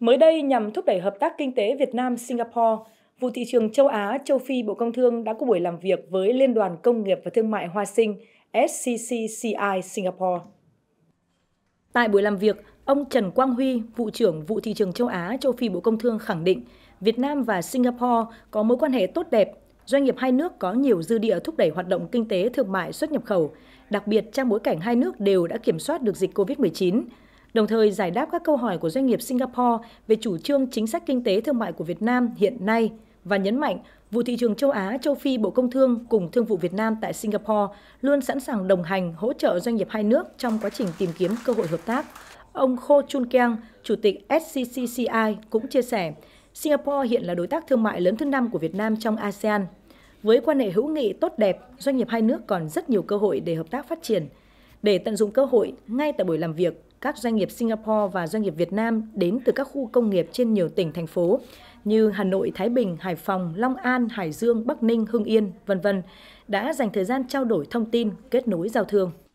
Mới đây, nhằm thúc đẩy hợp tác kinh tế Việt Nam-Singapore, vụ thị trường châu Á-Châu Phi Bộ Công Thương đã có buổi làm việc với Liên đoàn Công nghiệp và Thương mại Hoa Sinh SCCCI Singapore. Tại buổi làm việc, ông Trần Quang Huy, vụ trưởng vụ thị trường châu Á-Châu Phi Bộ Công Thương khẳng định Việt Nam và Singapore có mối quan hệ tốt đẹp, doanh nghiệp hai nước có nhiều dư địa thúc đẩy hoạt động kinh tế thương mại xuất nhập khẩu, đặc biệt trong bối cảnh hai nước đều đã kiểm soát được dịch COVID-19, đồng thời giải đáp các câu hỏi của doanh nghiệp Singapore về chủ trương chính sách kinh tế thương mại của Việt Nam hiện nay và nhấn mạnh vụ thị trường châu Á, châu Phi Bộ Công Thương cùng Thương vụ Việt Nam tại Singapore luôn sẵn sàng đồng hành hỗ trợ doanh nghiệp hai nước trong quá trình tìm kiếm cơ hội hợp tác. Ông Kho Chun Keng, Chủ tịch SCCCI cũng chia sẻ, Singapore hiện là đối tác thương mại lớn thứ năm của Việt Nam trong ASEAN. Với quan hệ hữu nghị tốt đẹp, doanh nghiệp hai nước còn rất nhiều cơ hội để hợp tác phát triển – để tận dụng cơ hội, ngay tại buổi làm việc, các doanh nghiệp Singapore và doanh nghiệp Việt Nam đến từ các khu công nghiệp trên nhiều tỉnh thành phố như Hà Nội, Thái Bình, Hải Phòng, Long An, Hải Dương, Bắc Ninh, Hưng Yên, vân vân đã dành thời gian trao đổi thông tin, kết nối giao thương.